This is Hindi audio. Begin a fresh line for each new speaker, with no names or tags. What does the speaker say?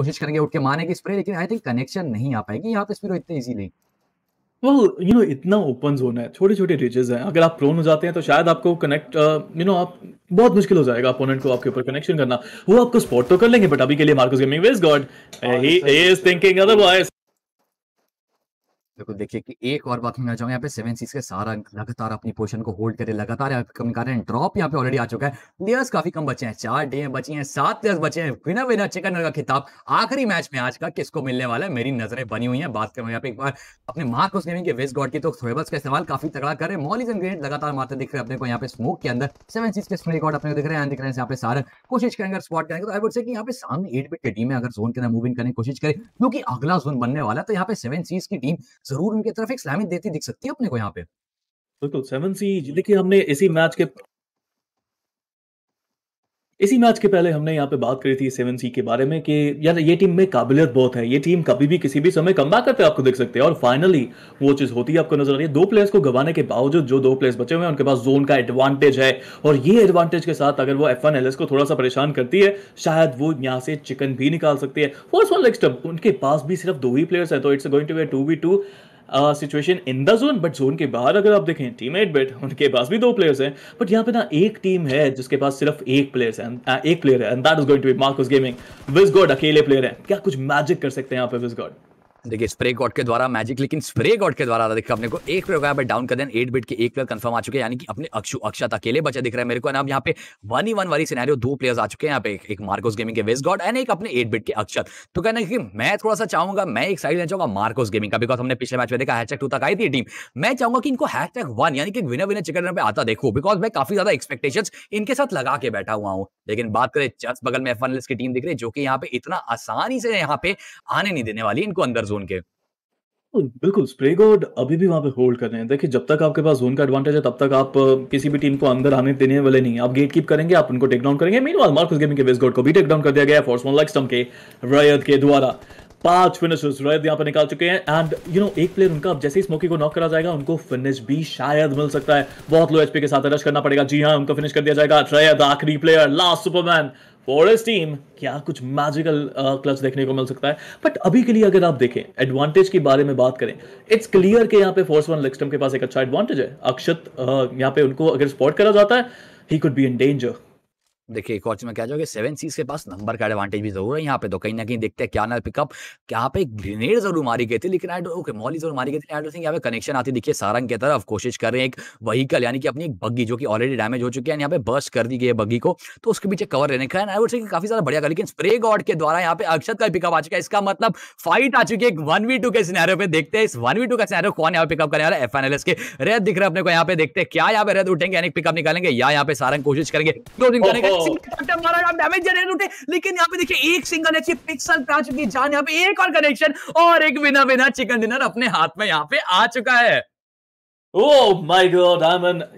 कोशिश करेंगे उठ के मारने की स्प्रे लेकिन आई थिंक कनेक्शन नहीं आ पाएगी यहाँ पे स्पिरो इतने नहीं वो यू नो इतना ओपन जोन है छोटे छोटे रिजेज हैं
अगर आप प्रोन हो जाते हैं तो शायद आपको कनेक्ट यू नो आप बहुत मुश्किल हो जाएगा अपोनेंट को आपके ऊपर कनेक्शन करना वो आपको स्पॉट तो कर लेंगे बट अभी के लिए Marcos gaming wiz god he is thinking otherwise
देखो देखिए कि एक और बात मैं चाहूंगा यहाँ पे सेवन सीज के सारा लगातार अपनी पोजीशन को होल्ड करे लगातार कम कर रहे हैं ड्रॉप यहाँ पे ऑलरेडी आ चुका है प्लेयर्स काफी कम बचे हैं चार डे बचे हैं सात प्लेयर्स बचे हैं बिना बिना चिकन का खिताब आखिरी मैच में आज का किसको मिलने वाला है मेरी नजरें बनी हुई है बात करूँ यहाँ पे एक बार अपने मार्क उस गेमिंग के वेस्ट गॉड की तो थ्रोबल्स का इस्तेमाल काफी तगड़ा कर रहे हैं मॉलिज ग्रेड लगातार मारते दिख रहे हैं अपने को यहाँ पे स्मोक के अंदर सेवन सीज के स्मोक गॉड अपने दिख रहे हैं दिख रहे हैं यहाँ पे सारे कोशिश करेंगे स्पॉट करेंगे तो आई वुड से यहाँ पे सामने एट बिट की टीम है अगर जोन के अंदर मूविंग करने की कोशिश करें क्योंकि अगला जोन बनने वाला तो यहाँ पे सेवन सीज की टीम जरूर उनकी तरफ एक सलामी देती दिख सकती है अपने को यहाँ पे बिल्कुल सेवन सीज देखिए हमने इसी मैच के
इसी मैच के पहले हमने यहाँ पे बात करी थी सेवन सी के बारे में कि यार ये टीम में काबिलियत बहुत है ये टीम कभी भी किसी भी समय कम बैक करते आपको देख सकते हैं और फाइनली वो चीज होती है आपको नजर आ रही है दो प्लेयर्स को गवाने के बावजूद जो दो प्लेयर्स बचे हुए हैं उनके पास जोन का एडवांटेज है और ये एडवांटेज के साथ अगर वो एफ एन को थोड़ा सा परेशान करती है शायद वो यहाँ से चिकन भी निकाल सकती है वन लेग स्टम्प उनके पास भी सिर्फ दो ही प्लेयर्स है तो it's going to way to be two situation in the zone but zone के बाहर अगर आप देखें टीम बेट उनके पास भी दो प्लेयर्स हैं बट यहाँ पे ना एक टीम है जिसके पास सिर्फ एक प्लेयर्स है एक प्लेयर है and that is going to be Marcos gaming wiz god अकेले
प्लेयर है क्या कुछ मैजिक कर सकते हैं यहाँ पे विज गॉड देखिए स्प्रे गॉड के द्वारा मैजिक लेकिन स्प्रे गॉड के द्वारा देखिए अपने को एक प्लेयर पे डाउन कर देन एट बिट के एक प्लेयर कंफर्म आ चुके हैं यानी कि अपने अक्षु अक्षत अकेले बचा दिख रहा है मेरे को अब यहाँ पे वन ही वन वाली सिनेरियो दो प्लेयर्स आ चुके हैं यहाँ पे एक मार्कोस गेमिंग के वेस्ट गॉड एंड एक अपने एट बिट के अक्षत तो कहना कि मैं थोड़ा सा चाहूंगा मैं एक साइड लेना चाहूंगा मार्कोस गेमिंग का बिकॉज हमने पिछले मैच में देखा हैशटैग टू तक आई थी टीम मैं चाहूंगा कि इनको हैशटैग वन यानी कि विनर विनर चिकन पे आता देखो बिकॉज मैं काफी ज्यादा एक्सपेक्टेशन इनके साथ लगा के बैठा हुआ हूँ लेकिन बात करें जस्ट बगल में एफ की टीम दिख रही है जो कि यहाँ पे इतना आसानी से यहाँ पे आने नहीं देने वाली इनको अंदर जोन के
बिल्कुल स्प्रे गोड अभी भी वहां पे होल्ड कर रहे हैं देखिए जब तक आपके पास जोन का एडवांटेज है तब तक आप किसी भी टीम को अंदर आने देने वाले नहीं आप गेट कीप करेंगे आप उनको टेक डाउन करेंगे मीन वाल मार्कस गेमिंग के वेस्ट गोड को भी टेक डाउन कर दिया गया फोर्स वन लाइक स्टम के रैयत के द्वारा पांच फिनिशर्स रैयत यहाँ पर निकाल चुके हैं एंड यू नो एक प्लेयर उनका जैसे ही स्मोकी को नॉक करा जाएगा उनको फिनिश भी शायद मिल सकता है बहुत लो एचपी के साथ रश करना पड़ेगा जी हाँ उनको फिनिश कर दिया जाएगा रैयत आखिरी player last superman forest team क्या कुछ मैजिकल क्लच uh, देखने को मिल सकता है बट अभी के लिए अगर आप देखें एडवांटेज के बारे में बात करें इट्स क्लियर के यहाँ
पे फोर्स वन लेक्सटम के पास एक अच्छा एडवांटेज है अक्षत uh, यहाँ पे उनको अगर स्पॉट करा जाता है he could be in danger देखिए एक और चीज में क्या जाओगे सेवन सीज के पास नंबर का एडवांटेज भी जरूर है यहाँ पे तो कहीं ना कहीं देखते हैं क्या ना पिकअप यहाँ पे ग्रेनेड जरूर मारी गई थी लेकिन ओके मॉली जरूर मारी गई थी आई डोंट यहाँ पे कनेक्शन आती देखिए सारंग की तरफ कोशिश कर रहे हैं एक वहीकल यानी कि अपनी एक बग्गी जो कि ऑलरेडी डैमेज हो चुकी है यहाँ पे बस कर दी गई है बग्गी को तो उसके पीछे कवर रहने का आई काफी ज्यादा बढ़िया लेकिन स्प्रे गॉड के द्वारा यहाँ पे अक्षत का पिकअप आ चुका है इसका मतलब फाइट आ चुकी है एक वन वी टू के सिनेरियो पे देखते हैं इस वन वी टू का सिनेरियो कौन यहाँ पे पिकअप करने वाला है एफ एस के रेत दिख रहे अपने को यहाँ पे देखते हैं क्या यहाँ पे रेत उठेंगे यानी पिकअप निकालेंगे या यहाँ पे सारंग कोशिश करेंगे लेकिन यहाँ पे देखिए एक सिंगल पिक्सल पे आ चुकी है जान यहाँ पे एक और कनेक्शन और एक बिना बिना चिकन डिनर अपने हाथ में यहाँ पे आ चुका
है oh